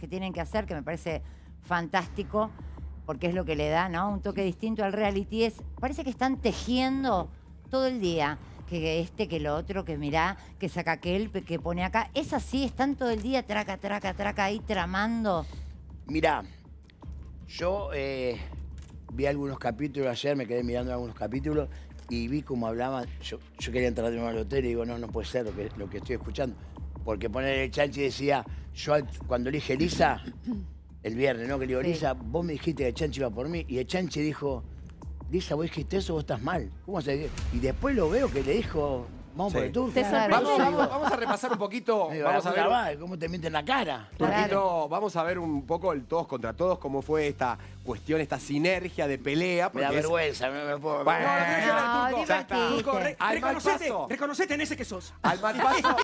que tienen que hacer, que me parece fantástico, porque es lo que le da ¿no? un toque distinto al reality. Es, parece que están tejiendo todo el día, que este, que lo otro, que mirá, que saca aquel, que pone acá. Es así, están todo el día traca, traca, traca ahí tramando. Mirá, yo eh, vi algunos capítulos ayer, me quedé mirando algunos capítulos y vi cómo hablaban. Yo, quería entrar de una al y digo, no, no puede ser lo que, lo que estoy escuchando. Porque poner el chanchi decía, yo cuando le dije Lisa, el viernes, ¿no? Que le digo, Lisa, vos me dijiste que el chanchi iba por mí. Y el chanchi dijo, Lisa, vos dijiste eso, vos estás mal. ¿Cómo se... Y después lo veo que le dijo, vamos por el Vamos, a repasar un poquito. vamos ¿Cómo te en la cara? vamos a ver un poco el todos contra todos, cómo fue esta cuestión, esta sinergia de pelea. Me da vergüenza, me, me puedo... Bueno, no, no, no, no, no,